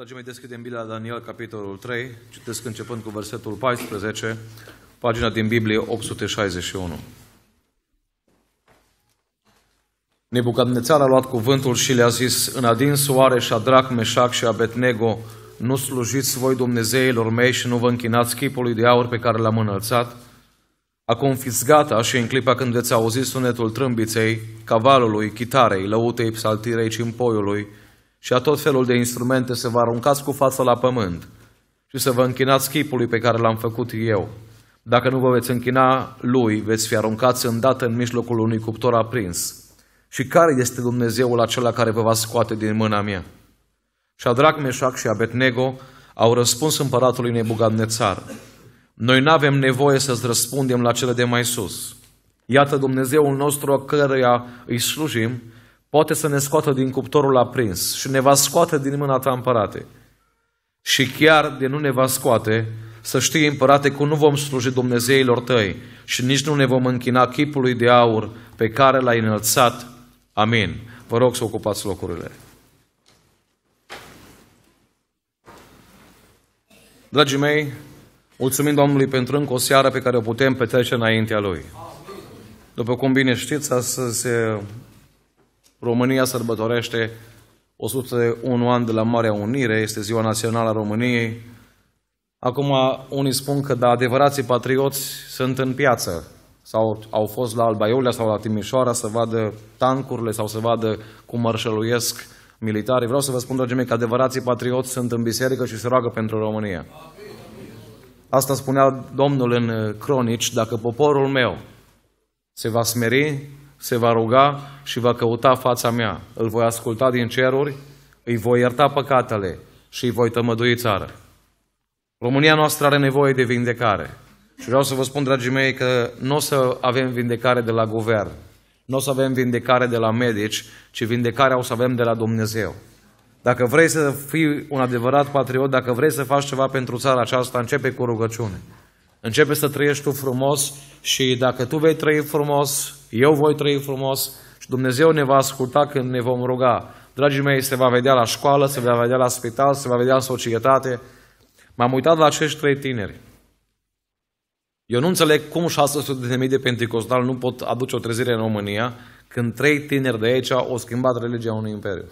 Dragii mei, deschidem Biblia Daniel, capitolul 3, citesc începând cu versetul 14, pagina din Biblie 861. Nebucadnețar a luat cuvântul și le-a zis, În adin soare și Adrac, Meșac și Abetnego, nu slujiți voi Dumnezeilor mei și nu vă închinați chipului de aur pe care l-am înălțat. Acum fiți gata și în clipa când veți auzi sunetul trâmbiței, cavalului, chitarei, lăutei, psaltirei, cimpoiului, și a tot felul de instrumente să vă aruncați cu fața la pământ și să vă închinați chipului pe care l-am făcut eu. Dacă nu vă veți închina lui, veți fi aruncați îndată în mijlocul unui cuptor aprins. Și care este Dumnezeul acela care vă va scoate din mâna mea? Șadrac, Meșac și Abednego au răspuns împăratului Nebugadnețar. Noi nu avem nevoie să-ți răspundem la cele de mai sus. Iată Dumnezeul nostru căruia îi slujim poate să ne scoată din cuptorul aprins și ne va scoate din mâna ta, împărate. Și chiar de nu ne va scoate, să știi, împărate, că nu vom sluji Dumnezeilor tăi și nici nu ne vom închina chipului de aur pe care l-ai înălțat. Amin. Vă rog să ocupați locurile. Dragii mei, mulțumim Domnului pentru încă o seară pe care o putem petrece înaintea Lui. După cum bine știți, astăzi România sărbătorește 101 ani de la Marea Unire, este ziua națională a României. Acum unii spun că da, adevărații patrioți sunt în piață sau au fost la Alba Iulia sau la Timișoara să vadă tancurile sau să vadă cum mărșăluiesc militarii. Vreau să vă spun, dragii mei, că adevărații patrioți sunt în biserică și se roagă pentru România. Asta spunea Domnul în cronici, dacă poporul meu se va smeri se va ruga și va căuta fața mea. Îl voi asculta din ceruri, îi voi ierta păcatele și îi voi tămădui țară. România noastră are nevoie de vindecare. Și vreau să vă spun, dragii mei, că nu o să avem vindecare de la guvern, nu o să avem vindecare de la medici, ci vindecarea o să avem de la Dumnezeu. Dacă vrei să fii un adevărat patriot, dacă vrei să faci ceva pentru țara aceasta, începe cu rugăciune. Începe să trăiești tu frumos și dacă tu vei trăi frumos, eu voi trăi frumos și Dumnezeu ne va asculta când ne vom ruga. Dragii mei, se va vedea la școală, se va vedea la spital, se va vedea în societate. M-am uitat la acești trei tineri. Eu nu înțeleg cum 600.000 de pentecostali nu pot aduce o trezire în România când trei tineri de aici au schimbat religia unui imperiu.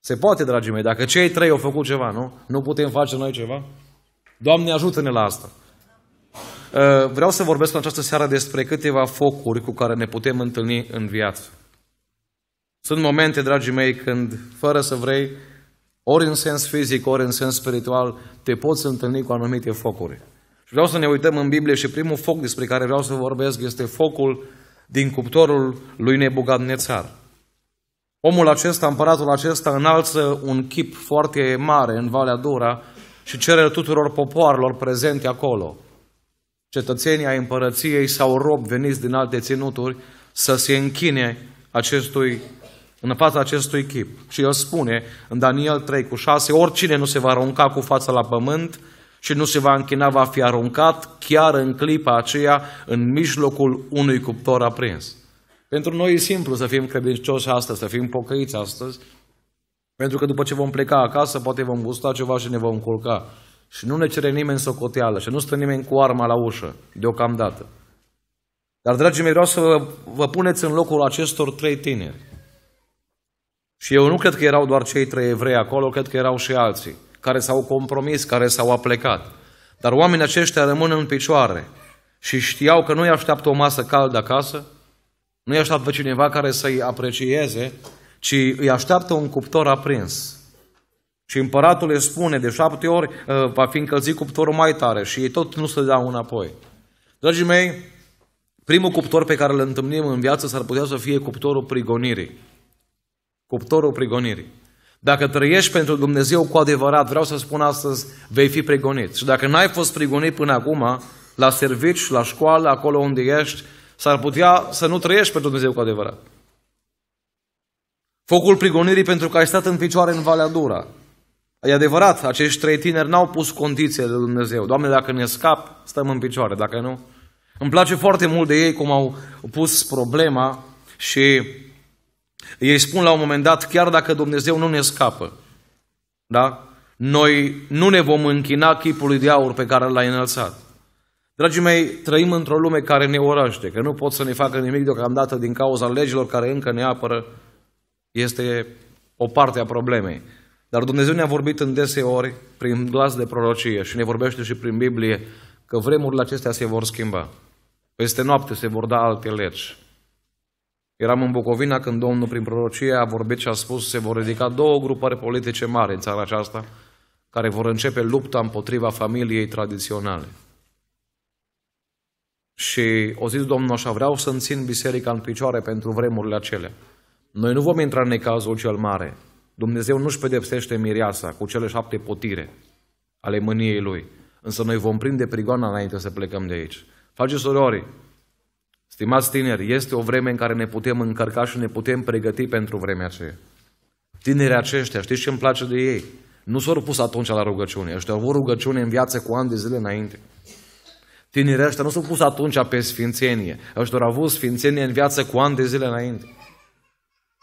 Se poate, dragii mei, dacă cei trei au făcut ceva, nu? Nu putem face noi ceva? Doamne, ajută-ne la asta! Uh, vreau să vorbesc în această seară despre câteva focuri cu care ne putem întâlni în viață. Sunt momente, dragii mei, când, fără să vrei, ori în sens fizic, ori în sens spiritual, te poți întâlni cu anumite focuri. Și vreau să ne uităm în Biblie și primul foc despre care vreau să vorbesc este focul din cuptorul lui Nebucadnețar. Omul acesta, împăratul acesta, înalță un chip foarte mare în Valea Dura și cererea tuturor popoarelor prezente acolo, cetățenii ai împărăției sau rob veniți din alte ținuturi, să se închine acestui, în fața acestui chip. Și el spune în Daniel 3 cu 6, oricine nu se va arunca cu fața la pământ și nu se va închina, va fi aruncat chiar în clipa aceea în mijlocul unui cuptor aprins. Pentru noi e simplu să fim credincioși astăzi, să fim pocăiți astăzi, pentru că după ce vom pleca acasă, poate vom gusta ceva și ne vom culca. Și nu ne cere nimeni socoteală și nu stă nimeni cu arma la ușă, deocamdată. Dar, dragii mei, vreau să vă, vă puneți în locul acestor trei tineri. Și eu nu cred că erau doar cei trei evrei acolo, cred că erau și alții, care s-au compromis, care s-au aplecat. Dar oamenii aceștia rămân în picioare și știau că nu i așteaptă o masă caldă acasă, nu i așteaptă cineva care să-i aprecieze, ci îi așteaptă un cuptor aprins. Și împăratul le spune de șapte ori, ă, va fi încălzit cuptorul mai tare și ei tot nu se dau înapoi. Dragii mei, primul cuptor pe care îl întâlnim în viață s-ar putea să fie cuptorul prigonirii. Cuptorul prigonirii. Dacă trăiești pentru Dumnezeu cu adevărat, vreau să spun astăzi, vei fi prigonit. Și dacă n-ai fost prigonit până acum, la servici, la școală, acolo unde ești, s-ar putea să nu trăiești pentru Dumnezeu cu adevărat. Focul prigonirii pentru că ai stat în picioare în Valea Dura. E adevărat, acești trei tineri n-au pus condiții de Dumnezeu. Doamne, dacă ne scap, stăm în picioare, dacă nu... Îmi place foarte mult de ei cum au pus problema și ei spun la un moment dat, chiar dacă Dumnezeu nu ne scapă, da? noi nu ne vom închina chipului de aur pe care l-a înălțat. Dragii mei, trăim într-o lume care ne orăște, că nu pot să ne facă nimic deocamdată din cauza legilor care încă ne apără, este o parte a problemei. Dar Dumnezeu ne-a vorbit în deseori prin glas de prorocie și ne vorbește și prin Biblie că vremurile acestea se vor schimba. Peste noapte se vor da alte legi. Eram în Bucovina când Domnul prin prorocie a vorbit și a spus se vor ridica două grupări politice mari în țara aceasta care vor începe lupta împotriva familiei tradiționale. Și o zis Domnul așa, vreau să-mi țin biserica în picioare pentru vremurile acelea. Noi nu vom intra în necazul cel mare. Dumnezeu nu-și pedepsește mireasa cu cele șapte potire ale mâniei lui. Însă noi vom prinde prigoana înainte să plecăm de aici. Face sorori, stimați tineri, este o vreme în care ne putem încărca și ne putem pregăti pentru vremea aceea. Tinerii aceștia, știți ce îmi place de ei? Nu s-au pus atunci la rugăciune. Ăștia au avut rugăciune în viață cu ani de zile înainte. Tinerii ăștia nu s-au pus atunci pe sfințenie. Ăștia au avut sfințenie în viață cu ani de zile înainte.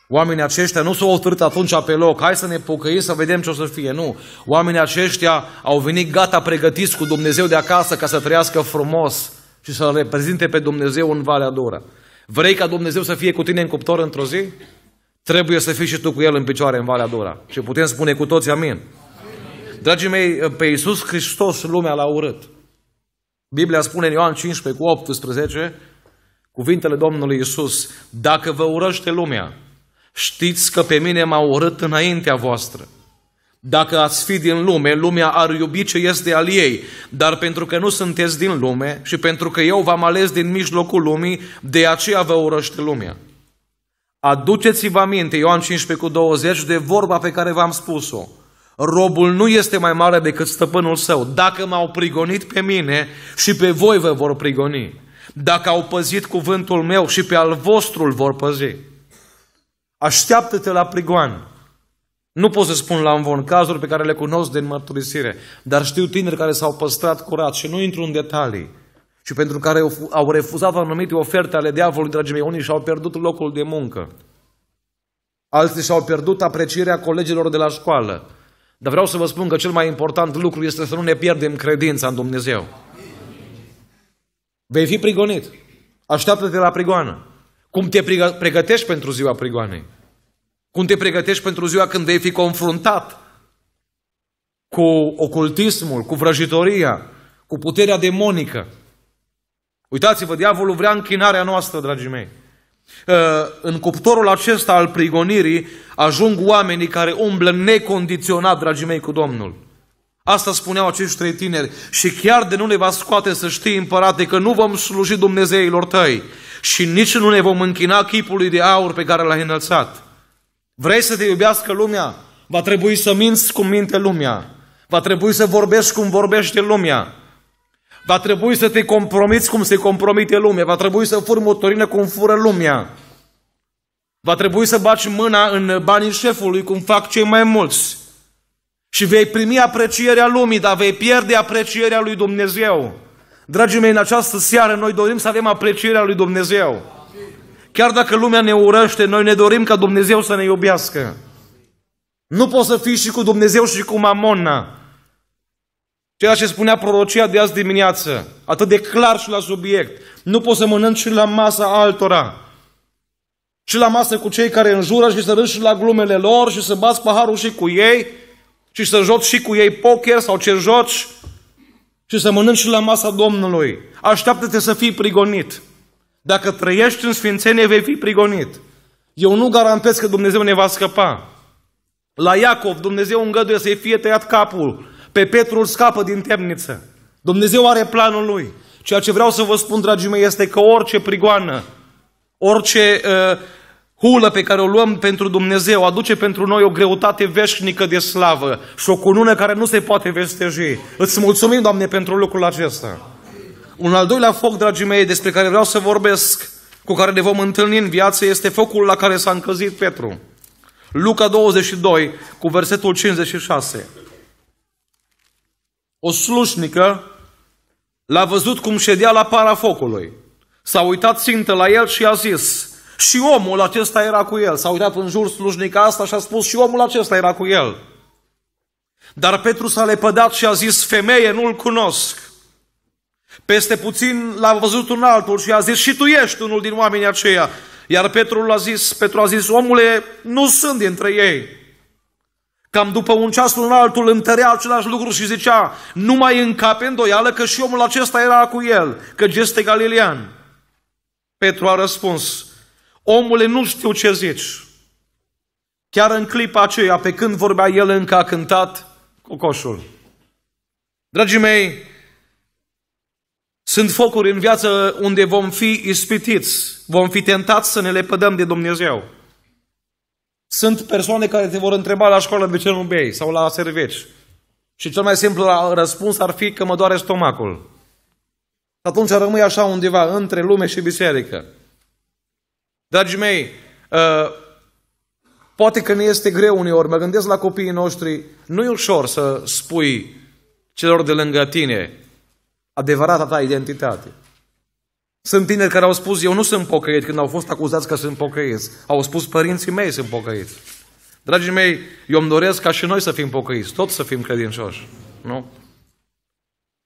Oamenii aceștia nu s-au oferit atunci pe loc, hai să ne pocăim să vedem ce o să fie, nu. Oamenii aceștia au venit gata pregătiți cu Dumnezeu de acasă ca să trăiască frumos și să reprezinte pe Dumnezeu în Valea Dura. Vrei ca Dumnezeu să fie cu tine în cuptor într-o zi? Trebuie să fii și tu cu El în picioare în Valea Dura. Și putem spune cu toți amin. Dragii mei, pe Iisus Hristos lumea l-a urât. Biblia spune în Ioan 15 cu 18 cuvintele Domnului Iisus, dacă vă urăște lumea, Știți că pe mine m au urât înaintea voastră. Dacă ați fi din lume, lumea ar iubi ce este al ei, dar pentru că nu sunteți din lume și pentru că eu v-am ales din mijlocul lumii, de aceea vă urăște lumea. Aduceți-vă aminte, Ioan 15 cu 20, de vorba pe care v-am spus-o. Robul nu este mai mare decât stăpânul său. Dacă m-au prigonit pe mine și pe voi vă vor prigoni. Dacă au păzit cuvântul meu și pe al vostru îl vor păzi. Așteaptă-te la prigoan. Nu pot să spun la învon cazuri pe care le cunosc din mărturisire, dar știu tineri care s-au păstrat curat și nu intru în detalii și pentru care au refuzat anumite oferte ale diavolului, dragii mei, unii și-au pierdut locul de muncă. Alții și-au pierdut aprecierea colegilor de la școală. Dar vreau să vă spun că cel mai important lucru este să nu ne pierdem credința în Dumnezeu. Vei fi prigonit. Așteaptă-te la prigoană. Cum te pregătești pentru ziua prigoanei? Cum te pregătești pentru ziua când vei fi confruntat cu ocultismul, cu vrăjitoria, cu puterea demonică? Uitați-vă, diavolul vrea închinarea noastră, dragii mei. Ă, în cuptorul acesta al prigonirii ajung oamenii care umblă necondiționat, dragii mei, cu Domnul. Asta spuneau acești trei tineri. Și chiar de nu ne va scoate să știi, împărate, că nu vom sluji Dumnezeilor tăi, și nici nu ne vom închina chipului de aur pe care l-ai înălțat. Vrei să te iubească lumea? Va trebui să minți cum minte lumea. Va trebui să vorbești cum vorbește lumea. Va trebui să te compromiți cum se compromite lumea. Va trebui să furi motorină cum fură lumea. Va trebui să baci mâna în banii șefului cum fac cei mai mulți. Și vei primi aprecierea lumii, dar vei pierde aprecierea lui Dumnezeu. Dragii mei, în această seară noi dorim să avem aprecierea lui Dumnezeu. Chiar dacă lumea ne urăște, noi ne dorim ca Dumnezeu să ne iubească. Nu poți să fii și cu Dumnezeu și cu mamona. Ceea ce spunea prorocia de azi dimineață, atât de clar și la subiect. Nu poți să mănânci și la masa altora. Și la masă cu cei care înjură și să râși și la glumele lor și să bați paharul și cu ei și să joci și cu ei poker sau ce joci și să mănânci la masa Domnului. Așteaptă-te să fii prigonit. Dacă trăiești în sfințenie, vei fi prigonit. Eu nu garantez că Dumnezeu ne va scăpa. La Iacov, Dumnezeu îngăduie să-i fie tăiat capul. Pe Petru îl scapă din temniță. Dumnezeu are planul lui. Ceea ce vreau să vă spun, dragii mei, este că orice prigoană, orice uh, Hulă pe care o luăm pentru Dumnezeu aduce pentru noi o greutate veșnică de slavă și o cunună care nu se poate vesteji. Îți mulțumim, Doamne, pentru lucrul acesta. Un al doilea foc, dragii mei, despre care vreau să vorbesc, cu care ne vom întâlni în viață, este focul la care s-a încălzit Petru. Luca 22, cu versetul 56. O slușnică l-a văzut cum ședea la para focului. S-a uitat țintă la el și a zis, și omul acesta era cu el. S-a uitat în jur slujnica asta și a spus și omul acesta era cu el. Dar Petru s-a lepădat și a zis, femeie, nu-l cunosc. Peste puțin l-a văzut un altul și a zis, și tu ești unul din oamenii aceia. Iar Petru l-a zis, Petru a zis, omule, nu sunt dintre ei. Cam după un ceas un altul întărea același lucru și zicea, nu mai încape îndoială că și omul acesta era cu el, că este galilean. Petru a răspuns, omule, nu știu ce zici. Chiar în clipa aceea, pe când vorbea el încă a cântat cocoșul. Dragii mei, sunt focuri în viață unde vom fi ispitiți, vom fi tentați să ne lepădăm de Dumnezeu. Sunt persoane care te vor întreba la școală de ce nu bei sau la servici. Și cel mai simplu răspuns ar fi că mă doare stomacul. Atunci rămâi așa undeva, între lume și biserică. Dragii mei, uh, poate că ne este greu uneori, mă gândesc la copiii noștri, nu e ușor să spui celor de lângă tine adevărata ta identitate. Sunt tineri care au spus, eu nu sunt pocăit, când au fost acuzați că sunt pocăiți. Au spus, părinții mei sunt pocăiți. Dragii mei, eu îmi doresc ca și noi să fim pocăiți, tot să fim credincioși. Nu?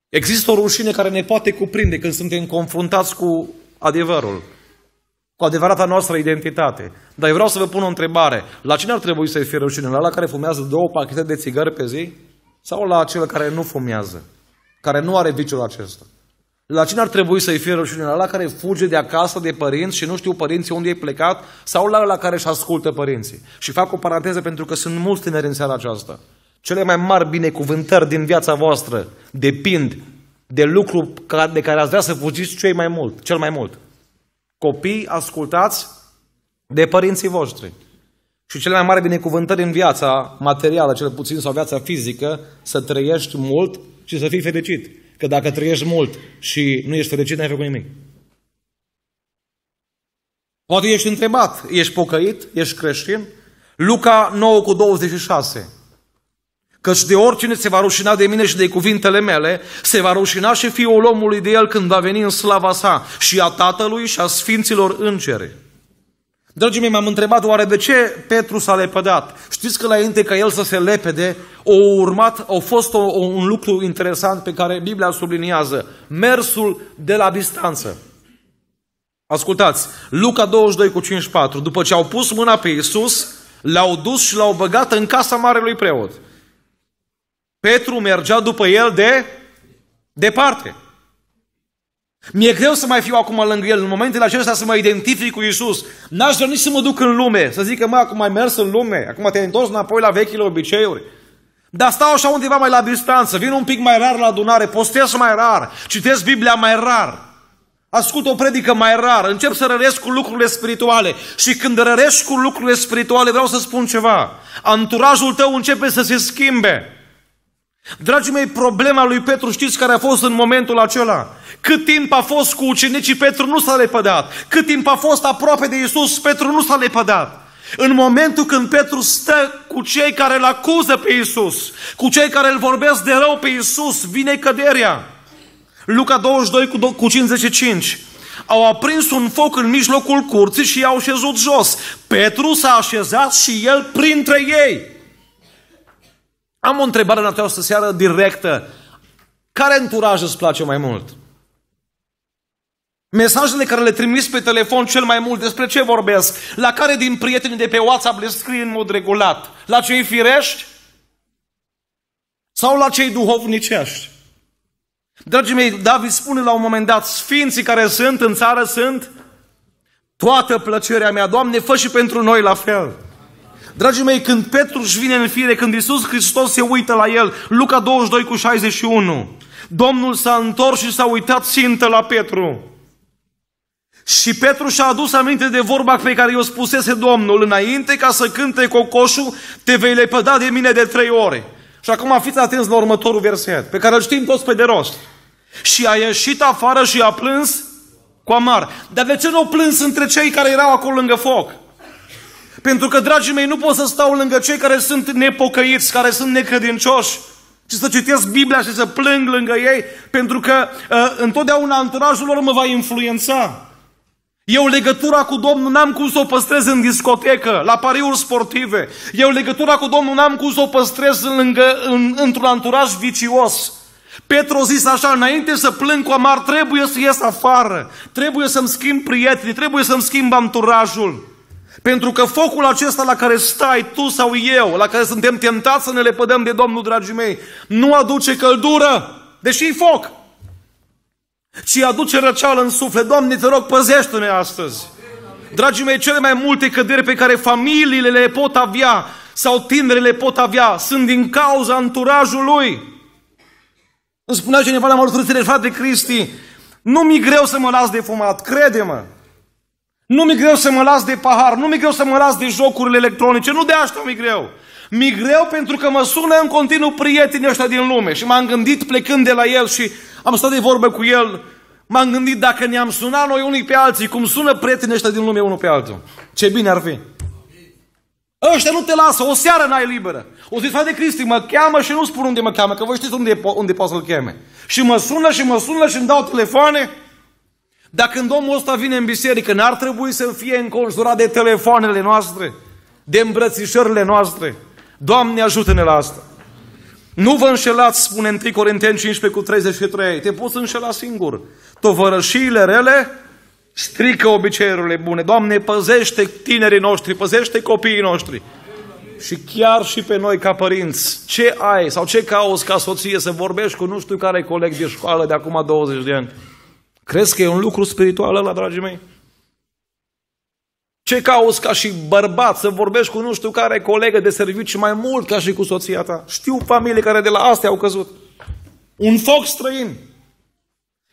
Există o rușine care ne poate cuprinde când suntem confruntați cu adevărul cu adevărata noastră identitate. Dar eu vreau să vă pun o întrebare. La cine ar trebui să-i fie rușine? La la care fumează două pachete de țigări pe zi? Sau la cel care nu fumează? Care nu are viciul acesta? La cine ar trebui să-i fie rușine? La la care fuge de acasă de părinți și nu știu părinții unde e plecat? Sau la la care își ascultă părinții? Și fac o paranteză pentru că sunt mulți tineri în seara aceasta. Cele mai mari binecuvântări din viața voastră depind de lucru de care ați vrea să fugiți cel mai mult, cel mai mult. Copii, ascultați de părinții voștri. Și cele mai mari binecuvântări în viața materială, cel puțin, sau viața fizică, să trăiești mult și să fii fericit. Că dacă trăiești mult și nu ești fericit, n-ai făcut nimic. Poate ești întrebat, ești pocăit, ești creștin? Luca 9 cu 26. Căci de oricine se va rușina de mine și de cuvintele mele, se va rușina și fiul omului de el când va veni în slava sa și a tatălui și a sfinților îngeri. Dragii mei, m-am întrebat oare de ce Petru s-a lepădat. Știți că înainte ca el să se lepede, o urmat, a fost o, un lucru interesant pe care Biblia subliniază. Mersul de la distanță. Ascultați, Luca 22 cu 54. După ce au pus mâna pe Iisus, l-au dus și l-au băgat în casa marelui preot. Petru mergea după el de departe. Mi-e greu să mai fiu acum lângă el, în momentele acestea să mă identific cu Isus. N-aș dori să mă duc în lume, să zic că mă, acum ai mers în lume, acum te-ai întors înapoi la vechile obiceiuri. Dar stau așa undeva mai la distanță, vin un pic mai rar la adunare, postez mai rar, citesc Biblia mai rar, ascult o predică mai rar, încep să răresc cu lucrurile spirituale. Și când răresc cu lucrurile spirituale, vreau să spun ceva. Anturajul tău începe să se schimbe. Dragii mei, problema lui Petru știți care a fost în momentul acela? Cât timp a fost cu ucenicii, Petru nu s-a lepădat. Cât timp a fost aproape de Isus, Petru nu s-a lepădat. În momentul când Petru stă cu cei care îl acuză pe Isus, cu cei care îl vorbesc de rău pe Isus, vine căderea. Luca 22 cu 55. Au aprins un foc în mijlocul curții și i-au șezut jos. Petru s-a așezat și el printre ei. Am o întrebare în această seară directă. Care înturaj îți place mai mult? Mesajele care le trimis pe telefon cel mai mult, despre ce vorbesc? La care din prietenii de pe WhatsApp le scrii în mod regulat? La cei firești? Sau la cei duhovnicești? Dragii mei, David spune la un moment dat, sfinții care sunt în țară sunt toată plăcerea mea. Doamne, fă și pentru noi la fel. Dragii mei, când Petru își vine în fire, când Iisus Hristos se uită la el, Luca 22 cu 61, Domnul s-a întors și s-a uitat țintă la Petru. Și Petru și-a adus aminte de vorba pe care i-o spusese Domnul, înainte ca să cânte cocoșul, te vei lepăda de mine de trei ore. Și acum fiți atenți la următorul verset, pe care îl știm toți pe de rost. Și a ieșit afară și a plâns cu amar. Dar de ce nu n-o plâns între cei care erau acolo lângă foc? Pentru că, dragii mei, nu pot să stau lângă cei care sunt nepocăiți, care sunt necredincioși și să citesc Biblia și să plâng lângă ei, pentru că uh, întotdeauna anturajul lor mă va influența. Eu legătura cu Domnul n-am cum să o păstrez în discotecă, la pariuri sportive. Eu legătura cu Domnul n-am cum să o păstrez lângă, în, într-un anturaj vicios. Petru a zis așa, înainte să plâng cu amar, trebuie să ies afară, trebuie să-mi schimb prietenii, trebuie să-mi schimb anturajul. Pentru că focul acesta la care stai tu sau eu, la care suntem tentați să ne lepădăm de Domnul, dragii mei, nu aduce căldură, deși e foc, ci aduce răceală în suflet. Doamne, te rog, păzește-ne astăzi. Dragii mei, cele mai multe căderi pe care familiile le pot avea sau tinerile pot avea sunt din cauza anturajului. Îmi spunea cineva la mărturisire, frate Cristi, nu mi greu să mă las de fumat, crede-mă. Nu mi greu să mă las de pahar, nu mi greu să mă las de jocurile electronice, nu de asta mi greu. Mi greu pentru că mă sună în continuu prietenii ăștia din lume și m-am gândit plecând de la el și am stat de vorbă cu el, m-am gândit dacă ne-am sunat noi unii pe alții, cum sună prietenii ăștia din lume unul pe altul. Ce bine ar fi! Ăștia nu te lasă, o seară n-ai liberă. O zi, de Cristi, mă cheamă și nu spun unde mă cheamă, că voi știți unde, unde poate să-l cheme. Și mă sună și mă sună și îmi dau telefoane dar când omul ăsta vine în biserică, n-ar trebui să fie înconjurat de telefoanele noastre, de îmbrățișările noastre. Doamne, ajută-ne la asta. Nu vă înșelați, spune 1 Corinteni 15 cu 33. Te poți înșela singur. Tovărășiile rele strică obiceiurile bune. Doamne, păzește tinerii noștri, păzește copiii noștri. Și chiar și pe noi ca părinți, ce ai sau ce cauți ca soție să vorbești cu nu știu care coleg de școală de acum 20 de ani? Crezi că e un lucru spiritual ăla, dragii mei? Ce cauți ca și bărbat să vorbești cu nu știu care colegă de serviciu mai mult ca și cu soția ta? Știu familii care de la astea au căzut. Un foc străin.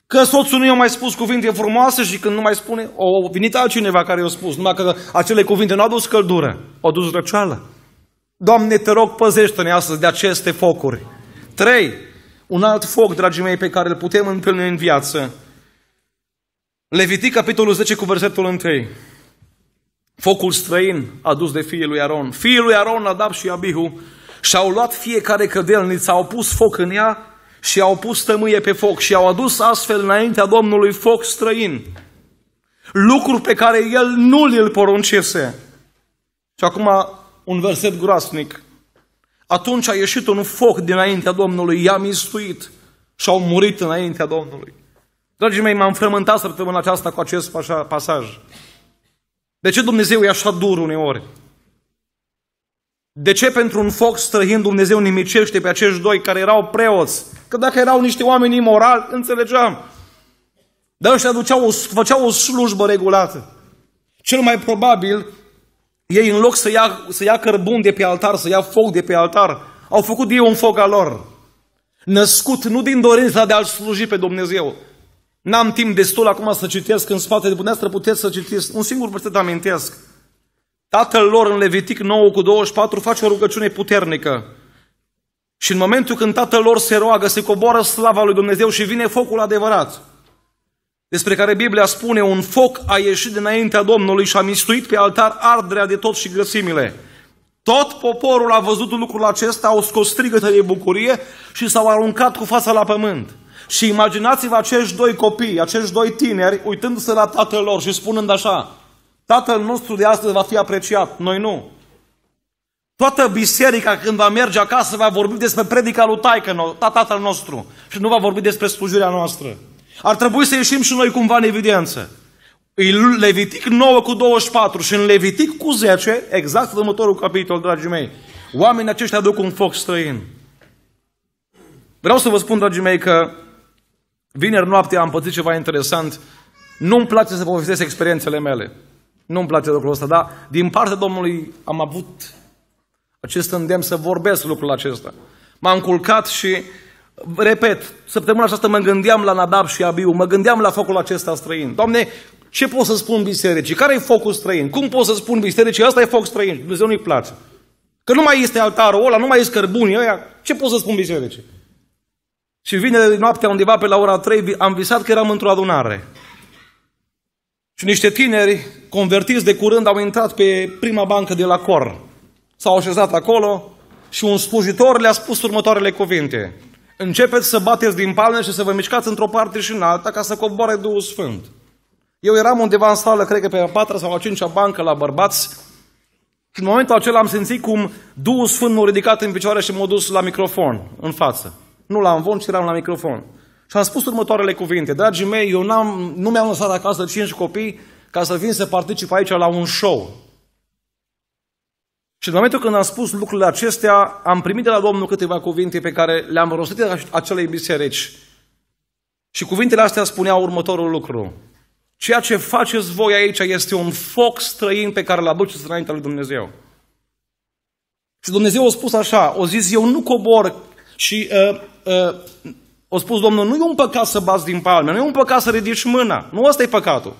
Că soțul nu i-a mai spus cuvinte frumoase și când nu mai spune, o venit altcineva care i-a spus, numai că acele cuvinte nu au dus căldură, au dus răceală. Doamne, te rog, păzește-ne astăzi de aceste focuri. Trei, Un alt foc, dragii mei, pe care îl putem întâlni în viață Levitic, capitolul 10, cu versetul 1. Focul străin adus de fiul lui Aron. Fiul lui Aron, Adab și Abihu, și-au luat fiecare cădelniță, au pus foc în ea și au pus tămâie pe foc și au adus astfel înaintea Domnului foc străin. Lucruri pe care el nu le-l poruncese. Și acum un verset groasnic. Atunci a ieșit un foc dinaintea Domnului, i-a mistuit și au murit înaintea Domnului. Dragii mei, m-am frământat săptămâna aceasta cu acest pasaj. De ce Dumnezeu e așa dur uneori? De ce pentru un foc străin Dumnezeu nimicește pe acești doi care erau preoți? Că dacă erau niște oameni imorali, înțelegeam. Dar ăștia duceau o, făceau o slujbă regulată. Cel mai probabil, ei în loc să ia, să ia cărbun de pe altar, să ia foc de pe altar, au făcut ei un foc al lor. Născut nu din dorința de a-L sluji pe Dumnezeu, N-am timp destul acum să citesc în spatele dumneavoastră, puteți să citiți un singur verset amintesc. Tatăl lor în Levitic 9 cu 24 face o rugăciune puternică. Și în momentul când tatăl lor se roagă, se coboară slava lui Dumnezeu și vine focul adevărat, despre care Biblia spune, un foc a ieșit dinaintea Domnului și a mistuit pe altar arderea de tot și grăsimile. Tot poporul a văzut lucrul acesta, au scos strigăte de bucurie și s-au aruncat cu fața la pământ. Și imaginați-vă acești doi copii, acești doi tineri, uitându-se la tatăl lor și spunând așa, tatăl nostru de astăzi va fi apreciat, noi nu. Toată biserica când va merge acasă va vorbi despre predica lui taică, tatăl nostru, și nu va vorbi despre slujirea noastră. Ar trebui să ieșim și noi cumva în evidență. În Levitic 9 cu 24 și în Levitic cu 10, exact următorul capitol, dragii mei, oamenii aceștia aduc un foc străin. Vreau să vă spun, dragii mei, că Vineri noaptea am pățit ceva interesant. Nu-mi place să povestesc experiențele mele. Nu-mi place lucrul ăsta, dar din partea Domnului am avut acest îndemn să vorbesc lucrul acesta. M-am culcat și, repet, săptămâna aceasta mă gândeam la Nadab și Abiu, mă gândeam la focul acesta străin. Doamne, ce pot să spun bisericii? Care e focul străin? Cum pot să spun bisericii? Asta e foc străin. Dumnezeu nu-i place. Că nu mai este altarul ăla, nu mai este cărbunii ăia. Ce pot să spun bisericii? Și vine noaptea undeva pe la ora 3, am visat că eram într-o adunare. Și niște tineri convertiți de curând au intrat pe prima bancă de la Cor. S-au așezat acolo și un slujitor le-a spus următoarele cuvinte. Începeți să bateți din palme și să vă mișcați într-o parte și în alta ca să coboare Duhul Sfânt. Eu eram undeva în sală, cred că pe a patra sau a cincea bancă la bărbați și în momentul acela am simțit cum Duhul Sfânt m-a ridicat în picioare și m-a dus la microfon, în față. Nu la amvon, ci eram la microfon. Și am spus următoarele cuvinte. Dragii mei, eu am nu mi-am lăsat acasă cinci copii ca să vin să particip aici la un show. Și în momentul când am spus lucrurile acestea, am primit de la Domnul câteva cuvinte pe care le-am rostit acelei biserici. Și cuvintele astea spuneau următorul lucru. Ceea ce faceți voi aici este un foc străin pe care îl aduceți înaintea lui Dumnezeu. Și Dumnezeu a spus așa, o zis, eu nu cobor și uh, uh, o spus Domnul, nu e un păcat să bați din palme, nu e un păcat să ridici mâna. Nu asta e păcatul.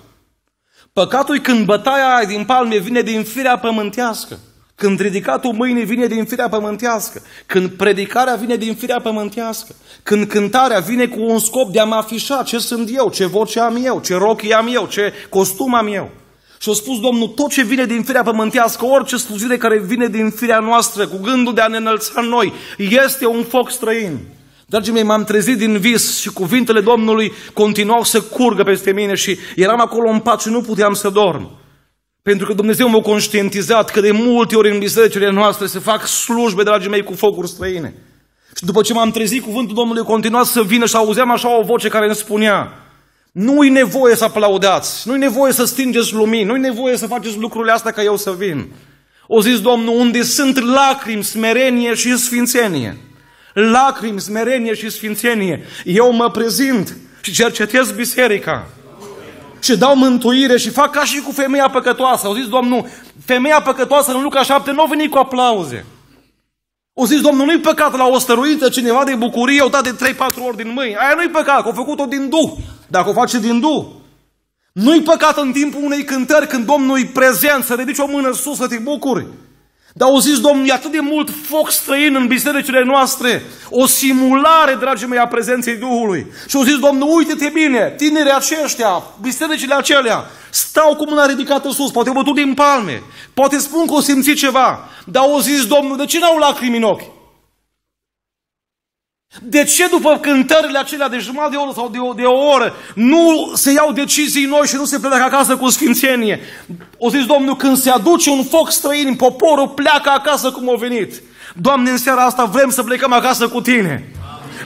Păcatul e când bătaia aia din palme vine din firea pământească. Când ridicatul mâinii vine din firea pământească. Când predicarea vine din firea pământească. Când cântarea vine cu un scop de a mă afișa ce sunt eu, ce voce am eu, ce rochie am eu, ce costum am eu. Și a spus Domnul, tot ce vine din firea pământească, orice slujire care vine din firea noastră, cu gândul de a ne înălța noi, este un foc străin. Dragii mei, m-am trezit din vis și cuvintele Domnului continuau să curgă peste mine și eram acolo în pat și nu puteam să dorm. Pentru că Dumnezeu m-a conștientizat că de multe ori în bisericile noastre se fac slujbe, dragii mei, cu focuri străine. Și după ce m-am trezit, cuvântul Domnului continua să vină și auzeam așa o voce care îmi spunea nu-i nevoie să aplaudați, nu-i nevoie să stingeți lumini, nu-i nevoie să faceți lucrurile astea ca eu să vin. O zis Domnul, unde sunt lacrimi, smerenie și sfințenie lacrimi, smerenie și sfințenie. Eu mă prezint și cercetez biserica. Și dau mântuire și fac ca și cu femeia păcătoasă. Au zis Domnul, femeia păcătoasă în Luca 7 nu a venit cu aplauze. O zis, Domnul, nu-i păcat la o stăruită cineva de bucurie, o dat de 3-4 ori din mâini. Aia nu-i păcat, că o făcut-o din duh. Dacă o face din duh, nu-i păcat în timpul unei cântări când Domnul e prezent să ridici o mână sus să te bucuri. Dar zis, Domnul, e atât de mult foc străin în bisericile noastre, o simulare, dragii mei, a prezenței Duhului. Și au zis, Domnul, uite-te bine, tinerii aceștia, bisericile acelea, stau cu mâna ridicată sus, poate bătut din palme, poate spun că o simți ceva, dar au zis, Domnul, de ce n-au lacrimi în ochi? De ce după cântările acelea de jumătate de oră sau de o, de o oră nu se iau decizii noi și nu se pleacă acasă cu sfințenie? O zis Domnul, când se aduce un foc străin, poporul pleacă acasă cum a venit. Doamne, în seara asta vrem să plecăm acasă cu Tine.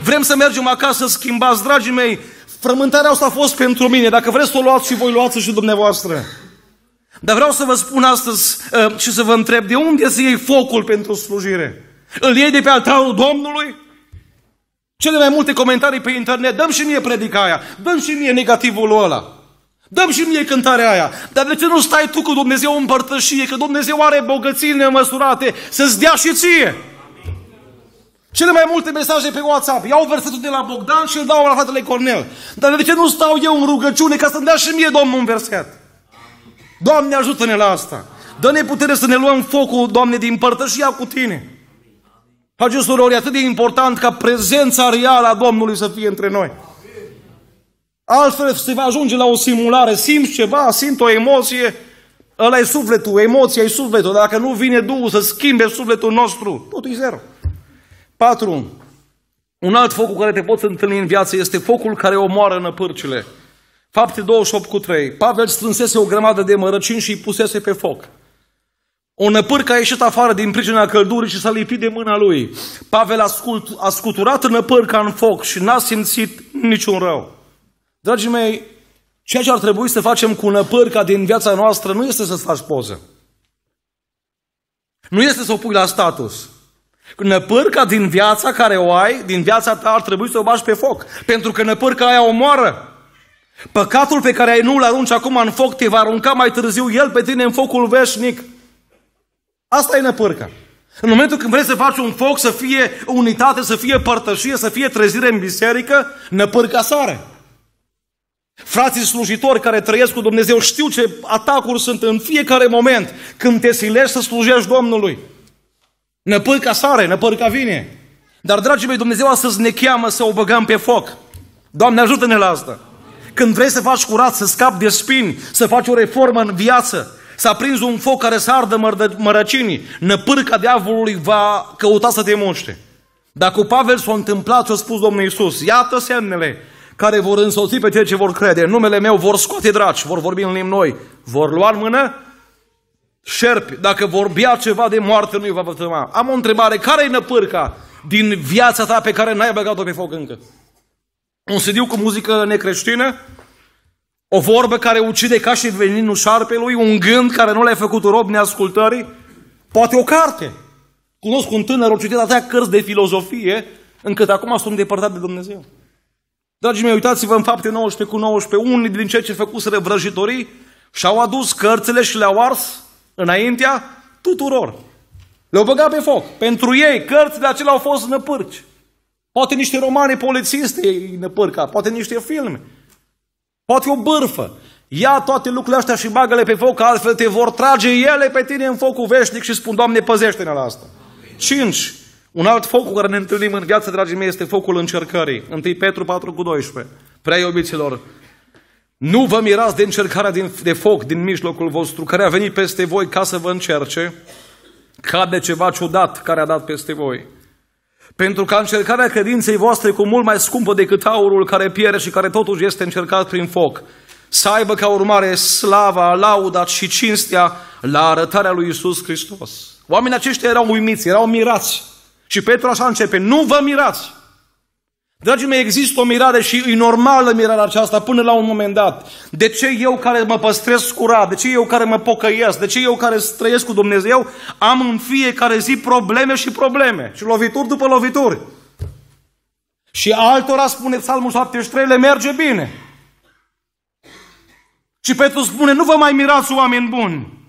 Vrem să mergem acasă schimbați, dragii mei. Frământarea asta a fost pentru mine. Dacă vreți să o luați și voi, luați și dumneavoastră. Dar vreau să vă spun astăzi uh, și să vă întreb, de unde să iei focul pentru slujire? Îl iei de pe altarul Domnului? Cele mai multe comentarii pe internet, dăm și mie predica aia, dăm și mie negativul ăla. Dăm și mie cântarea aia. Dar de ce nu stai tu cu Dumnezeu în părtășie? Că Dumnezeu are bogății nemăsurate să-ți dea și ție. Cele mai multe mesaje pe WhatsApp. Iau versetul de la Bogdan și îl dau la fratele Cornel. Dar de ce nu stau eu în rugăciune ca să-mi dea și mie Domnul un verset? Doamne ajută-ne la asta. Dă-ne putere să ne luăm focul, Doamne, din părtășia cu Tine. Hagi surori, atât de important ca prezența reală a Domnului să fie între noi. Altfel se va ajunge la o simulare, simți ceva, simt o emoție, ăla e sufletul, emoția e sufletul. Dacă nu vine Duhul să schimbe sufletul nostru, totul e zero. 4. Un alt foc cu care te poți întâlni în viață este focul care omoară năpârcile. Fapte 28 cu 3. Pavel strânsese o grămadă de mărăcini și îi pusese pe foc. O năpârcă a ieșit afară din pricina căldurii și s-a lipit de mâna lui. Pavel a, scut, a scuturat năpârca în foc și n-a simțit niciun rău. Dragii mei, ceea ce ar trebui să facem cu năpârca din viața noastră nu este să-ți faci poză. Nu este să o pui la status. Năpârca din viața care o ai, din viața ta, ar trebui să o bagi pe foc. Pentru că năpârca aia omoară. Păcatul pe care ai nu-l arunci acum în foc, te va arunca mai târziu el pe tine în focul veșnic. Asta e năpârca. În momentul când vrei să faci un foc, să fie unitate, să fie părtășie, să fie trezire în biserică, năpârca sare. Frații slujitori care trăiesc cu Dumnezeu știu ce atacuri sunt în fiecare moment când te silești să slujești Domnului. Năpârca sare, năpârca vine. Dar, dragii mei, Dumnezeu astăzi ne cheamă să o băgăm pe foc. Doamne, ajută-ne la asta. Când vrei să faci curat, să scapi de spini, să faci o reformă în viață, S-a prins un foc care să ardă măr- mărăcinii. Năpârca diavolului va căuta să te moște. Dacă cu Pavel s-a întâmplat ce a spus Domnul Iisus. Iată semnele care vor însoți pe cei ce vor crede. În numele meu vor scoate draci, vor vorbi în limbi noi, vor lua în mână șerpi. Dacă bea ceva de moarte, nu-i va vătăma. Am o întrebare. Care-i năpârca din viața ta pe care n-ai băgat-o pe foc încă? Un sediu cu muzică necreștină? O vorbă care ucide ca și veninul șarpelui, un gând care nu le-a făcut rob neascultării, poate o carte. Cunosc un tânăr, o citit atâtea cărți de filozofie, încât acum sunt depărtat de Dumnezeu. Dragii mei, uitați-vă în fapte 19 cu 19, unii din cei ce făcuseră vrăjitorii și-au adus cărțile și le-au ars înaintea tuturor. Le-au băgat pe foc. Pentru ei, cărțile acelea au fost năpârci. Poate niște romane polițiste îi năpârca, poate niște filme. Poate o bârfă. Ia toate lucrurile astea și bagă-le pe foc, altfel te vor trage ele pe tine în focul veșnic și spun, Doamne, păzește-ne la asta. 5. Un alt foc cu care ne întâlnim în viață, dragii mei, este focul încercării. 1 Petru 4 cu 12. Prea iubiților, nu vă mirați de încercarea din, de foc din mijlocul vostru, care a venit peste voi ca să vă încerce, ca de ceva ciudat care a dat peste voi. Pentru că încercarea credinței voastre cu mult mai scumpă decât aurul care piere și care totuși este încercat prin foc, să aibă ca urmare slava, lauda și cinstea la arătarea lui Isus Hristos. Oamenii aceștia erau uimiți, erau mirați. Și Petru așa începe, nu vă mirați! Dragii mei, există o mirare și e normală mirarea aceasta până la un moment dat. De ce eu care mă păstrez curat, de ce eu care mă pocăiesc, de ce eu care străiesc cu Dumnezeu, am în fiecare zi probleme și probleme și lovituri după lovituri. Și altora spune Psalmul 73, le merge bine. Și Petru spune, nu vă mai mirați oameni buni.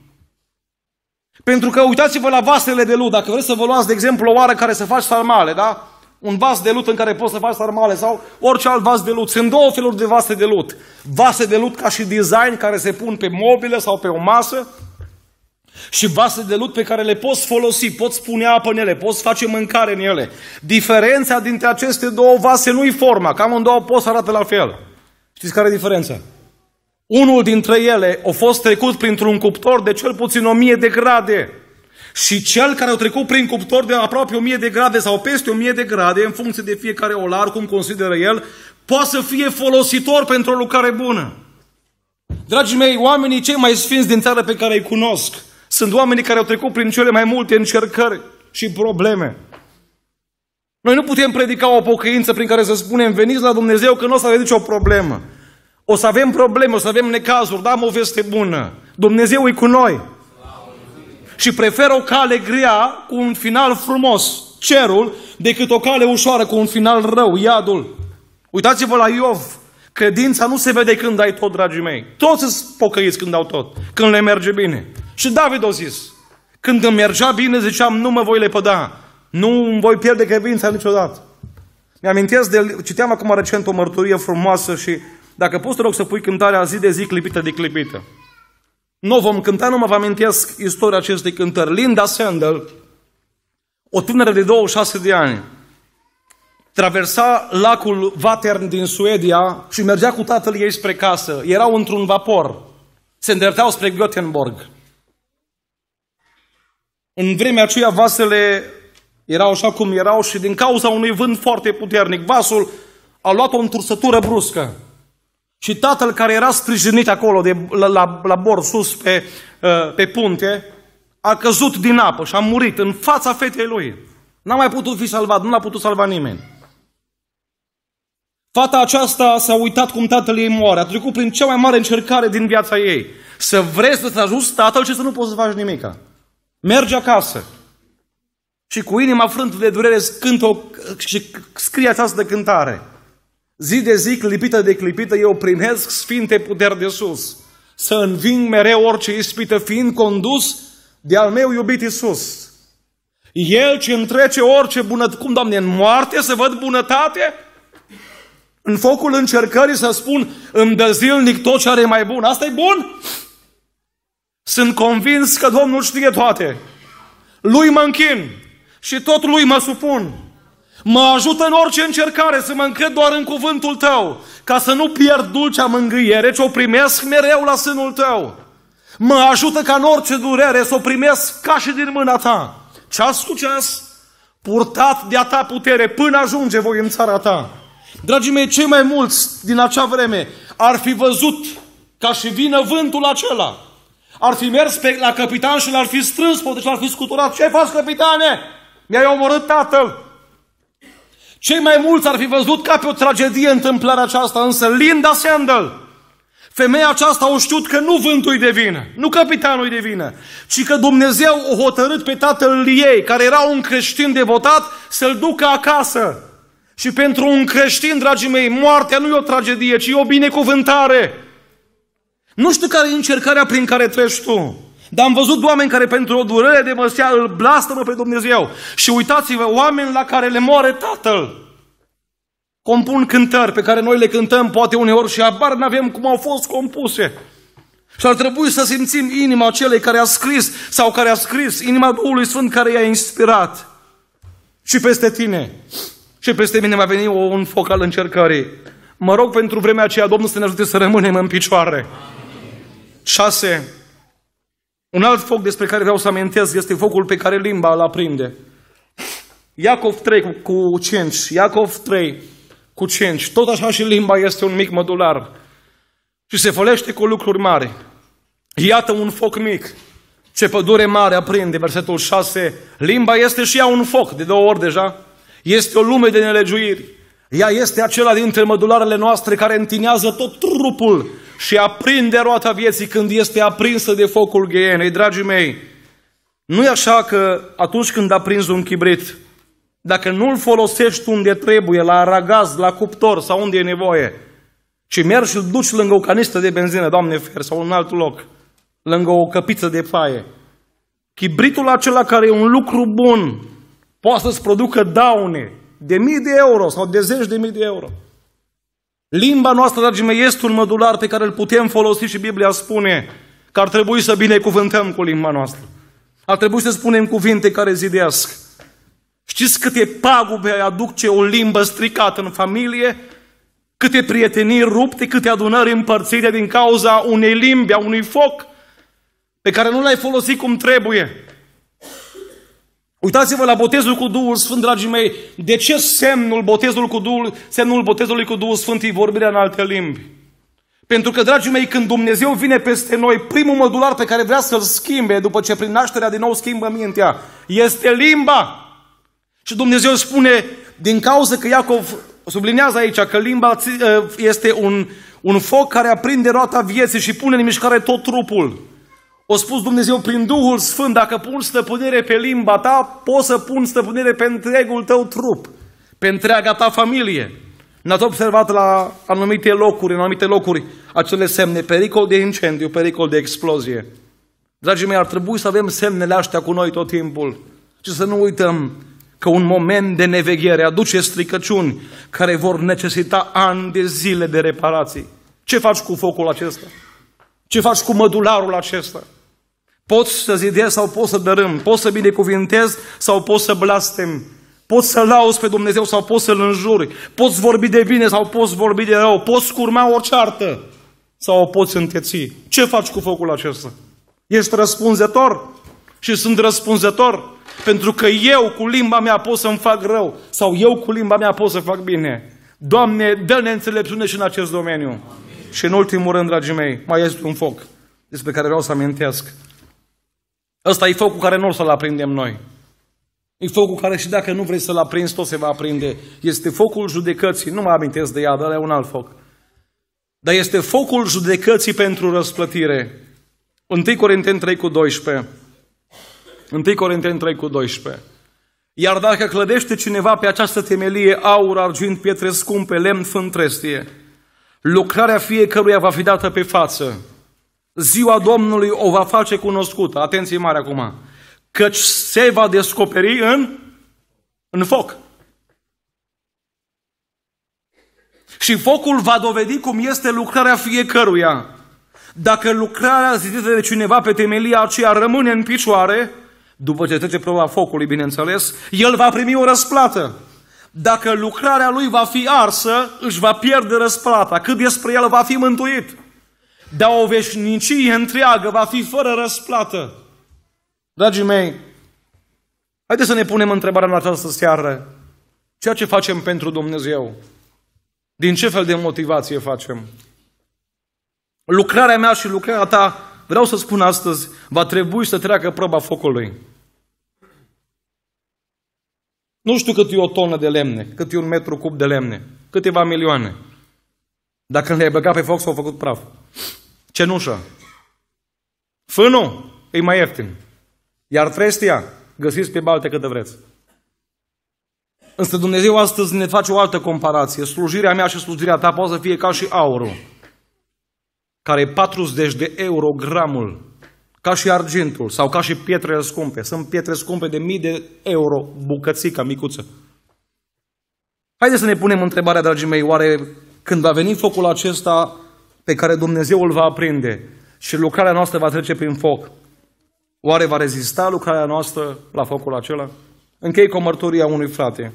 Pentru că uitați-vă la vasele de lut. dacă vreți să vă luați, de exemplu, o oară care să faci salmale, da? Un vas de lut în care poți să faci sarmale sau orice alt vas de lut. Sunt două feluri de vase de lut. Vase de lut ca și design care se pun pe mobilă sau pe o masă și vase de lut pe care le poți folosi, poți pune apă în ele, poți face mâncare în ele. Diferența dintre aceste două vase nu-i forma, cam în două poți arată la fel. Știți care e diferența? Unul dintre ele a fost trecut printr-un cuptor de cel puțin 1000 de grade și cel care au trecut prin cuptor de aproape 1000 de grade sau peste 1000 de grade, în funcție de fiecare olar, cum consideră el, poate să fie folositor pentru o lucrare bună. Dragii mei, oamenii cei mai sfinți din țară pe care îi cunosc sunt oamenii care au trecut prin cele mai multe încercări și probleme. Noi nu putem predica o pocăință prin care să spunem veniți la Dumnezeu că nu o să aveți nicio problemă. O să avem probleme, o să avem necazuri, dar am o veste bună. Dumnezeu e cu noi și preferă o cale grea cu un final frumos, cerul, decât o cale ușoară cu un final rău, iadul. Uitați-vă la Iov. Credința nu se vede când ai tot, dragii mei. Toți îți pocăiți când au tot, când le merge bine. Și David a zis, când îmi mergea bine, ziceam, nu mă voi lepăda, nu îmi voi pierde credința niciodată. Mi-amintesc de, citeam acum recent o mărturie frumoasă și dacă poți, te rog să pui cântarea zi de zi, clipită de clipită. Nu vom cânta, nu mă vă amintesc istoria acestei cântări. Linda Sandel, o tânără de 26 de ani, traversa lacul Vatern din Suedia și mergea cu tatăl ei spre casă. Erau într-un vapor. Se îndreptau spre Göteborg. În vremea aceea vasele erau așa cum erau și din cauza unui vânt foarte puternic, vasul a luat o întursătură bruscă. Și tatăl care era sprijinit acolo de, la, la, la bor sus pe, uh, pe punte, a căzut din apă și a murit în fața fetei lui. N-a mai putut fi salvat, nu l-a putut salva nimeni. Fata aceasta s-a uitat cum tatăl ei moare, a trecut prin cea mai mare încercare din viața ei. Să vrei să-ți ajuți tatăl și să nu poți să faci nimica. Merge acasă. Și cu inima frântă de durere cântă o, și scrie această cântare. Zi de zi, clipită de clipită, eu primesc sfinte puteri de sus. Să înving mereu orice ispită, fiind condus de al meu iubit Isus. El ce întrece orice bunătate, cum, Doamne, în moarte să văd bunătate? În focul încercării să spun, îmi dă zilnic tot ce are mai bun. asta e bun? Sunt convins că Domnul știe toate. Lui mă închin și tot lui mă supun. Mă ajută în orice încercare să mă încred doar în cuvântul tău, ca să nu pierd dulcea mângâiere, ce o primesc mereu la sânul tău. Mă ajută ca în orice durere să o primesc ca și din mâna ta. Ceas cu ceas, purtat de-a ta putere, până ajunge voi în țara ta. Dragii mei, cei mai mulți din acea vreme ar fi văzut ca și vină vântul acela. Ar fi mers pe, la capitan și l-ar fi strâns, poate și l-ar fi scuturat. Ce faci, capitane? Mi-ai omorât tatăl. Cei mai mulți ar fi văzut ca pe o tragedie întâmplarea aceasta, însă Linda Sandel, femeia aceasta a știut că nu vântul de vină, nu capitanul de vină, ci că Dumnezeu a hotărât pe tatăl ei, care era un creștin devotat, să-l ducă acasă. Și pentru un creștin, dragii mei, moartea nu e o tragedie, ci e o binecuvântare. Nu știu care e încercarea prin care treci tu. Dar am văzut oameni care pentru o durere de măsia îl blastă pe Dumnezeu. Și uitați-vă, oameni la care le moare tatăl. Compun cântări pe care noi le cântăm poate uneori și abar n-avem cum au fost compuse. Și ar trebui să simțim inima celei care a scris sau care a scris, inima Duhului Sfânt care i-a inspirat. Și peste tine. Și peste mine va veni un foc al încercării. Mă rog pentru vremea aceea, Domnul să ne ajute să rămânem în picioare. 6. Un alt foc despre care vreau să amintesc este focul pe care limba îl aprinde. Iacov 3 cu 5, Iacov 3 cu 5. Tot așa și limba este un mic mădular și se folosește cu lucruri mari. Iată un foc mic, ce pădure mare aprinde, versetul 6. Limba este și ea un foc, de două ori deja. Este o lume de nelegiuiri. Ea este acela dintre mădularele noastre care întinează tot trupul și aprinde roata vieții când este aprinsă de focul ghienei. Dragii mei, nu e așa că atunci când aprinzi un chibrit, dacă nu-l folosești unde trebuie, la aragaz, la cuptor sau unde e nevoie, și mergi și duci lângă o canistă de benzină, Doamne fer, sau în alt loc, lângă o căpiță de paie, chibritul acela care e un lucru bun, poate să-ți producă daune de mii de euro sau de zeci de mii de euro. Limba noastră, dragii mei, este un mădular pe care îl putem folosi și Biblia spune că ar trebui să binecuvântăm cu limba noastră. Ar trebui să spunem cuvinte care zidească. Știți câte pagube aduce o limbă stricată în familie? Câte prietenii rupte, câte adunări împărțite din cauza unei limbi, a unui foc pe care nu l-ai folosit cum trebuie. Uitați-vă la botezul cu Duhul Sfânt, dragii mei. De ce semnul botezului cu Duhul, semnul botezului cu Duhul Sfânt e vorbirea în alte limbi? Pentru că, dragii mei, când Dumnezeu vine peste noi, primul modular pe care vrea să-l schimbe, după ce prin nașterea din nou schimbă mintea, este limba. Și Dumnezeu spune, din cauza că Iacov sublinează aici că limba ă, este un, un foc care aprinde roata vieții și pune în mișcare tot trupul. O spus Dumnezeu prin Duhul Sfânt, dacă pun stăpânire pe limba ta, poți să pun stăpânire pe întregul tău trup, pe întreaga ta familie. Ne-ați observat la anumite locuri, în anumite locuri, acele semne, pericol de incendiu, pericol de explozie. Dragii mei, ar trebui să avem semnele astea cu noi tot timpul și să nu uităm că un moment de neveghere aduce stricăciuni care vor necesita ani de zile de reparații. Ce faci cu focul acesta? Ce faci cu mădularul acesta? Pot să zidez sau pot să dărâm, pot să binecuvintez sau pot să blastem, pot să lauzi pe Dumnezeu sau pot să-L înjuri, poți vorbi de bine sau poți vorbi de rău, poți curma o ceartă sau o poți înteți. Ce faci cu focul acesta? Ești răspunzător și sunt răspunzător pentru că eu cu limba mea pot să-mi fac rău sau eu cu limba mea pot să fac bine. Doamne, dă-ne înțelepciune și în acest domeniu. Amin. Și în ultimul rând, dragii mei, mai este un foc despre care vreau să amintesc. Ăsta e focul care nu o să-l aprindem noi. E focul care și dacă nu vrei să-l aprinzi, tot se va aprinde. Este focul judecății. Nu mă amintesc de ea, dar e un alt foc. Dar este focul judecății pentru răsplătire. 1 Corinteni 3 cu 12. 1 Corinteni 3 cu 12. Iar dacă clădește cineva pe această temelie aur, argint, pietre scumpe, lemn, fântrestie, lucrarea fiecăruia va fi dată pe față. Ziua Domnului o va face cunoscută. Atenție mare acum. Căci se va descoperi în, în foc. Și focul va dovedi cum este lucrarea fiecăruia. Dacă lucrarea zidită de cineva pe temelia aceea rămâne în picioare, după ce trece proba focului, bineînțeles, el va primi o răsplată. Dacă lucrarea lui va fi arsă, își va pierde răsplata. Cât despre el va fi mântuit dar o veșnicie întreagă va fi fără răsplată. Dragii mei, haideți să ne punem întrebarea în această seară. Ceea ce facem pentru Dumnezeu, din ce fel de motivație facem? Lucrarea mea și lucrarea ta, vreau să spun astăzi, va trebui să treacă proba focului. Nu știu cât e o tonă de lemne, cât e un metru cub de lemne, câteva milioane. Dacă le-ai băgat pe foc, s-au făcut praf cenușă. Fânul e mai ieftin. Iar trestia găsiți pe balte cât de vreți. Însă Dumnezeu astăzi ne face o altă comparație. Slujirea mea și slujirea ta poate să fie ca și aurul, care e 40 de euro gramul, ca și argintul sau ca și pietrele scumpe. Sunt pietre scumpe de mii de euro, bucățica micuță. Haideți să ne punem întrebarea, dragii mei, oare când va veni focul acesta, pe care Dumnezeu îl va aprinde și lucrarea noastră va trece prin foc. Oare va rezista lucrarea noastră la focul acela? Închei cu mărturia unui frate,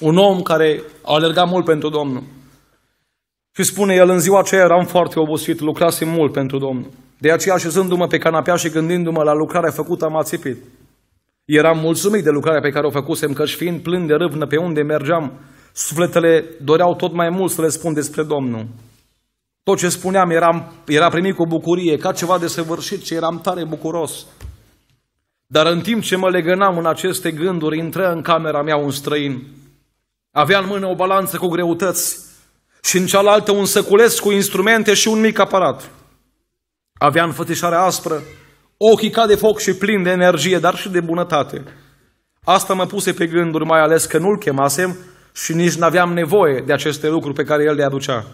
un om care a alergat mult pentru Domnul. Și spune el, în ziua aceea eram foarte obosit, lucrasem mult pentru Domnul. De aceea, așezându-mă pe canapea și gândindu-mă la lucrarea făcută, am ațipit. Eram mulțumit de lucrarea pe care o făcusem, căci fiind plin de râvnă pe unde mergeam, sufletele doreau tot mai mult să le spun despre Domnul. Tot ce spuneam eram, era primit cu bucurie, ca ceva de săvârșit și eram tare bucuros. Dar în timp ce mă legănam în aceste gânduri, intră în camera mea un străin. Avea în mână o balanță cu greutăți și în cealaltă un săculeț cu instrumente și un mic aparat. Avea înfățișarea aspră, ochii ca de foc și plini de energie, dar și de bunătate. Asta mă puse pe gânduri, mai ales că nu-l chemasem și nici n-aveam nevoie de aceste lucruri pe care el le aducea.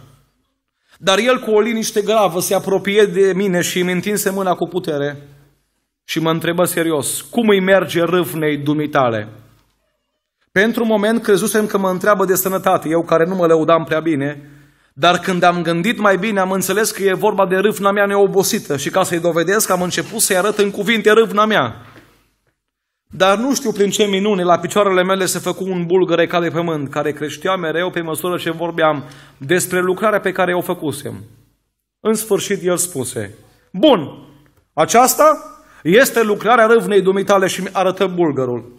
Dar el cu o liniște gravă se apropie de mine și îmi întinse mâna cu putere și mă întrebă serios, cum îi merge râvnei dumitale? Pentru un moment crezusem că mă întreabă de sănătate, eu care nu mă lăudam prea bine, dar când am gândit mai bine, am înțeles că e vorba de râvna mea neobosită și ca să-i dovedesc, am început să-i arăt în cuvinte râvna mea. Dar nu știu prin ce minune la picioarele mele se făcu un bulgăre ca de pământ, care creștea mereu pe măsură ce vorbeam despre lucrarea pe care o făcusem. În sfârșit el spuse, Bun, aceasta este lucrarea râvnei dumitale și arătă bulgărul.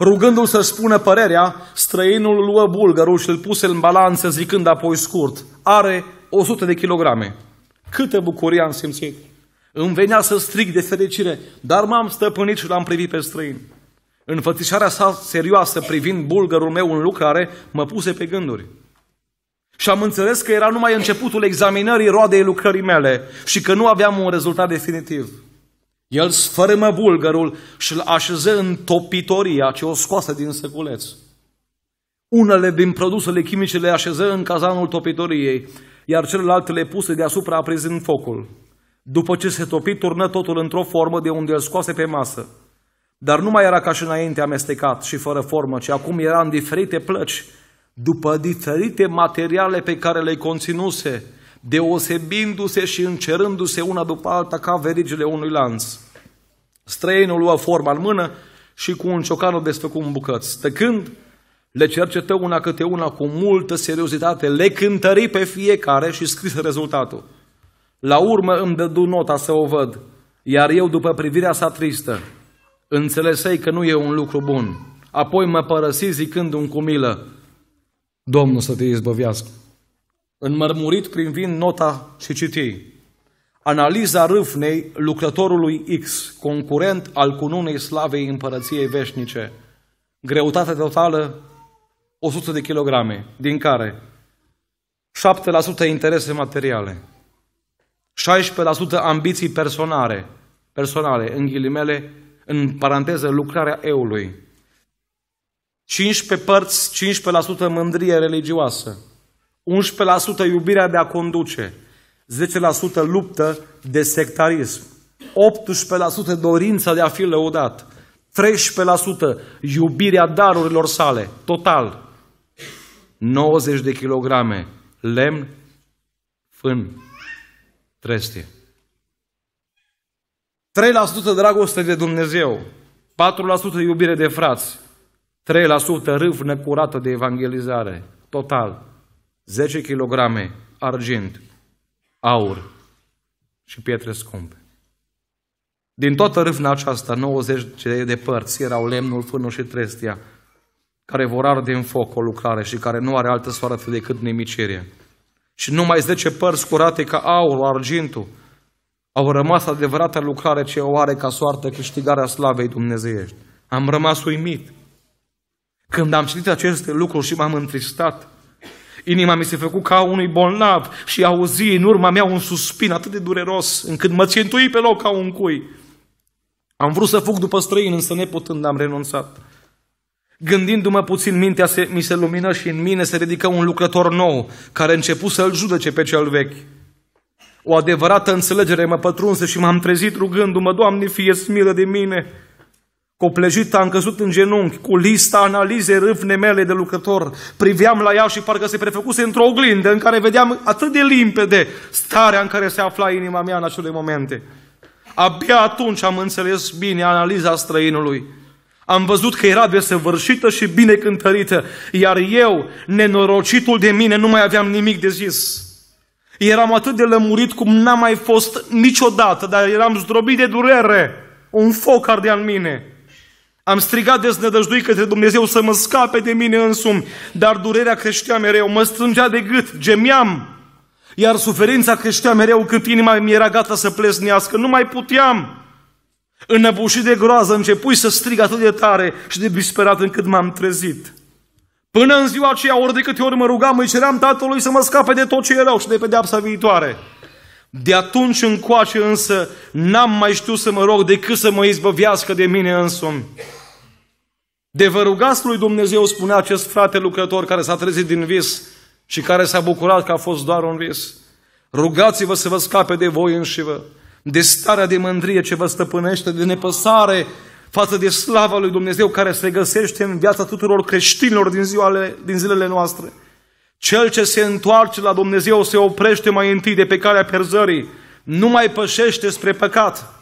Rugându-l să spună părerea, străinul luă bulgărul și îl puse în balanță zicând apoi scurt, are 100 de kilograme. Câtă bucurie am simțit! Îmi venea să strig de fericire, dar m-am stăpânit și l-am privit pe străin. Înfățișarea sa serioasă privind bulgărul meu în lucrare mă puse pe gânduri. Și am înțeles că era numai începutul examinării roadei lucrării mele și că nu aveam un rezultat definitiv. El sfărâmă bulgărul și îl așeză în topitoria ce o scoase din săculeț. Unele din produsele chimice le așeză în cazanul topitoriei, iar celelalte le puse deasupra aprizând focul. După ce se topi, turnă totul într-o formă de unde îl scoase pe masă. Dar nu mai era ca și înainte amestecat și fără formă, ci acum era în diferite plăci, după diferite materiale pe care le conținuse, deosebindu-se și încerându-se una după alta ca verigile unui lanț. Străinul lua forma în mână și cu un ciocan o desfăcu în bucăți. Stăcând, le cercetă una câte una cu multă seriozitate, le cântări pe fiecare și scrise rezultatul. La urmă îmi dădu nota să o văd, iar eu după privirea sa tristă, înțelesei că nu e un lucru bun. Apoi mă părăsi zicând un cu milă, Domnul să te izbăvească. Înmărmurit vin nota și citi. Analiza râfnei lucrătorului X, concurent al cununei slavei împărăției veșnice. Greutate totală 100 de kilograme, din care 7% interese materiale, 16% ambiții personale, personale, în ghilimele, în paranteză, lucrarea eului. 15 părți, 15% mândrie religioasă, 11% iubirea de a conduce, 10% luptă de sectarism, 18% dorința de a fi lăudat, 13% iubirea darurilor sale, total, 90 de kilograme lemn, fân, Restii. 3% dragoste de Dumnezeu, 4% iubire de frați, 3% râvnă curată de evangelizare, total 10 kg argint, aur și pietre scumpe. Din toată râvna aceasta, 90 de părți erau lemnul, fânul și trestia, care vor arde în foc o lucrare și care nu are altă soară decât nimicirea și numai 10 părți curate ca aurul, argintul, au rămas adevărata lucrare ce o are ca soartă câștigarea slavei dumnezeiești. Am rămas uimit. Când am citit aceste lucruri și m-am întristat, inima mi se făcut ca unui bolnav și auzi în urma mea un suspin atât de dureros, încât mă țintui pe loc ca un cui. Am vrut să fug după străin, însă neputând am renunțat. Gândindu-mă puțin, mintea se, mi se lumină și în mine se ridică un lucrător nou, care început să-l judece pe cel vechi. O adevărată înțelegere mă pătrunse și m-am trezit rugându-mă, Doamne, fie smilă de mine! Copleșit am căzut în genunchi, cu lista analize râfne mele de lucrător. Priveam la ea și parcă se prefăcuse într-o oglindă în care vedeam atât de limpede starea în care se afla inima mea în acele momente. Abia atunci am înțeles bine analiza străinului am văzut că era desăvârșită și bine cântărită, iar eu, nenorocitul de mine, nu mai aveam nimic de zis. Eram atât de lămurit cum n-am mai fost niciodată, dar eram zdrobit de durere. Un foc ardea în mine. Am strigat deznădăjduit către Dumnezeu să mă scape de mine însumi, dar durerea creștea mereu, mă strângea de gât, gemiam. Iar suferința creștea mereu cât inima mi era gata să plesnească, nu mai puteam. Înăbușit de groază, începui să strig atât de tare și de disperat încât m-am trezit. Până în ziua aceea, ori de câte ori mă rugam, îi ceream tatălui să mă scape de tot ce e rău și de pedeapsa viitoare. De atunci încoace însă n-am mai știut să mă rog decât să mă izbăvească de mine însumi. De vă rugați lui Dumnezeu, spunea acest frate lucrător care s-a trezit din vis și care s-a bucurat că a fost doar un vis. Rugați-vă să vă scape de voi înși vă de starea de mândrie ce vă stăpânește, de nepăsare față de slava lui Dumnezeu care se găsește în viața tuturor creștinilor din, zioale, din zilele noastre. Cel ce se întoarce la Dumnezeu se oprește mai întâi de pe calea perzării, nu mai pășește spre păcat.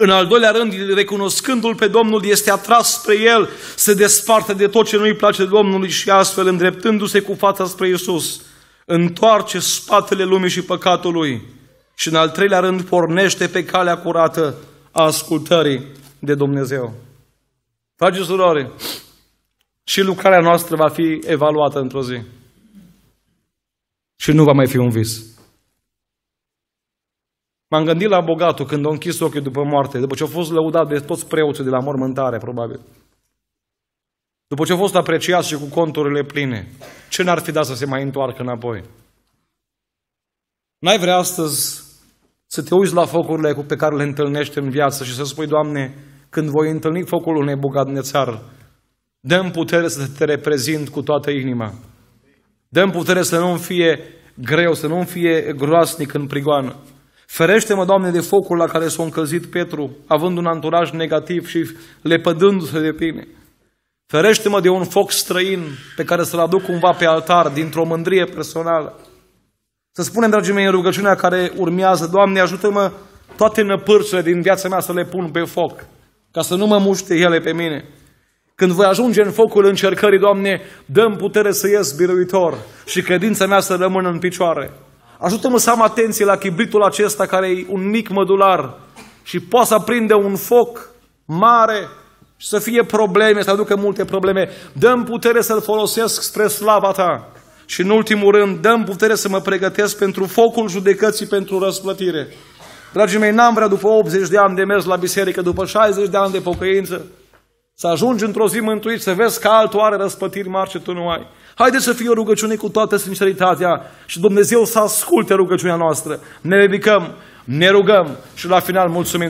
În al doilea rând, recunoscându-L pe Domnul, este atras spre El, se desparte de tot ce nu-i place Domnului și astfel, îndreptându-se cu fața spre Iisus, întoarce spatele lumii și păcatului și în al treilea rând pornește pe calea curată a ascultării de Dumnezeu. Dragi surori, și lucrarea noastră va fi evaluată într-o zi. Și nu va mai fi un vis. M-am gândit la bogatul când a închis ochii după moarte, după ce a fost lăudat de toți preoții de la mormântare, probabil. După ce a fost apreciat și cu conturile pline, ce n-ar fi dat să se mai întoarcă înapoi? N-ai vrea astăzi să te uiți la focurile pe care le întâlnești în viață și să spui, Doamne, când voi întâlni focul unei nețar, dăm putere să te reprezint cu toată inima. Dăm putere să nu fie greu, să nu fie groasnic în prigoană. Ferește-mă, Doamne, de focul la care s-a încălzit Petru, având un anturaj negativ și lepădându-se de tine. Ferește-mă de un foc străin pe care să-l aduc cumva pe altar, dintr-o mândrie personală. Să spunem, dragii mei, în rugăciunea care urmează, Doamne, ajută-mă toate năpârțele din viața mea să le pun pe foc, ca să nu mă muște ele pe mine. Când voi ajunge în focul încercării, Doamne, dăm putere să ies biruitor și credința mea să rămână în picioare. Ajută-mă să am atenție la chibritul acesta care e un mic mădular și poate să aprinde un foc mare și să fie probleme, să aducă multe probleme. Dăm putere să-l folosesc spre slava Ta. Și în ultimul rând, dăm putere să mă pregătesc pentru focul judecății, pentru răsplătire. Dragii mei, n-am vrea după 80 de ani de mers la biserică, după 60 de ani de pocăință, să ajungi într-o zi mântuit, să vezi că altul are răspătiri mari ce tu nu ai. Haideți să fie o rugăciune cu toată sinceritatea și Dumnezeu să asculte rugăciunea noastră. Ne ridicăm, ne rugăm și la final mulțumim.